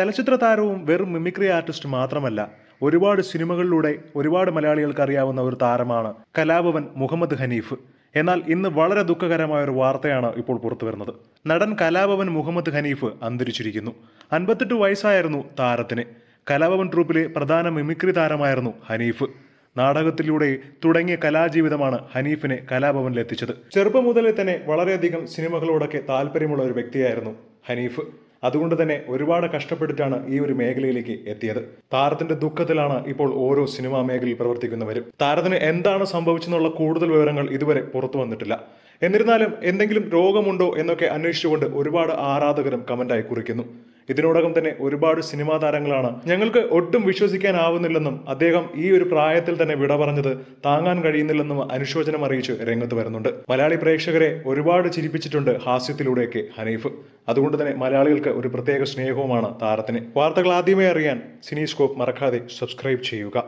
ചലച്ചിത്ര താരവും വെറും മിമിക്രി ആർട്ടിസ്റ്റ് മാത്രമല്ല ഒരുപാട് സിനിമകളിലൂടെ ഒരുപാട് മലയാളികൾക്ക് അറിയാവുന്ന ഒരു താരമാണ് കലാഭവൻ മുഹമ്മദ് ഹനീഫ് എന്നാൽ ഇന്ന് വളരെ ദുഃഖകരമായ ഒരു വാർത്തയാണ് ഇപ്പോൾ പുറത്തു വരുന്നത് നടൻ കലാഭവൻ മുഹമ്മദ് ഹനീഫ് അന്തരിച്ചിരിക്കുന്നു അൻപത്തെട്ട് വയസ്സായിരുന്നു താരത്തിന് കലാഭവൻ ട്രൂപ്പിലെ പ്രധാന മിമിക്രി താരമായിരുന്നു ഹനീഫ് നാടകത്തിലൂടെ തുടങ്ങിയ കലാജീവിതമാണ് ഹനീഫിനെ കലാഭവനിലെത്തിച്ചത് ചെറുപ്പം മുതലേ തന്നെ വളരെയധികം സിനിമകളോടൊക്കെ താല്പര്യമുള്ള ഒരു വ്യക്തിയായിരുന്നു ഹനീഫ് അതുകൊണ്ട് തന്നെ ഒരുപാട് കഷ്ടപ്പെട്ടിട്ടാണ് ഈ ഒരു മേഖലയിലേക്ക് എത്തിയത് താരത്തിന്റെ ദുഃഖത്തിലാണ് ഇപ്പോൾ ഓരോ സിനിമാ മേഖലയിൽ പ്രവർത്തിക്കുന്നവരും താരത്തിന് എന്താണ് സംഭവിച്ചെന്നുള്ള കൂടുതൽ വിവരങ്ങൾ ഇതുവരെ പുറത്തു വന്നിട്ടില്ല എന്നിരുന്നാലും എന്തെങ്കിലും രോഗമുണ്ടോ എന്നൊക്കെ അന്വേഷിച്ചുകൊണ്ട് ഒരുപാട് ആരാധകരും കമന്റായി കുറിക്കുന്നു ഇതിനോടകം തന്നെ ഒരുപാട് സിനിമാ താരങ്ങളാണ് ഞങ്ങൾക്ക് ഒട്ടും വിശ്വസിക്കാനാവുന്നില്ലെന്നും അദ്ദേഹം ഈ ഒരു പ്രായത്തിൽ തന്നെ വിട പറഞ്ഞത് താങ്ങാൻ കഴിയുന്നില്ലെന്നും അനുശോചനം അറിയിച്ച് രംഗത്ത് വരുന്നുണ്ട് മലയാളി പ്രേക്ഷകരെ ഒരുപാട് ചിരിപ്പിച്ചിട്ടുണ്ട് ഹാസ്യത്തിലൂടെയൊക്കെ ഹനീഫ് അതുകൊണ്ട് തന്നെ മലയാളികൾക്ക് ഒരു പ്രത്യേക സ്നേഹവുമാണ് താരത്തിന് വാർത്തകൾ ആദ്യമേ അറിയാൻ സിനിസ്കോപ്പ് മറക്കാതെ സബ്സ്ക്രൈബ് ചെയ്യുക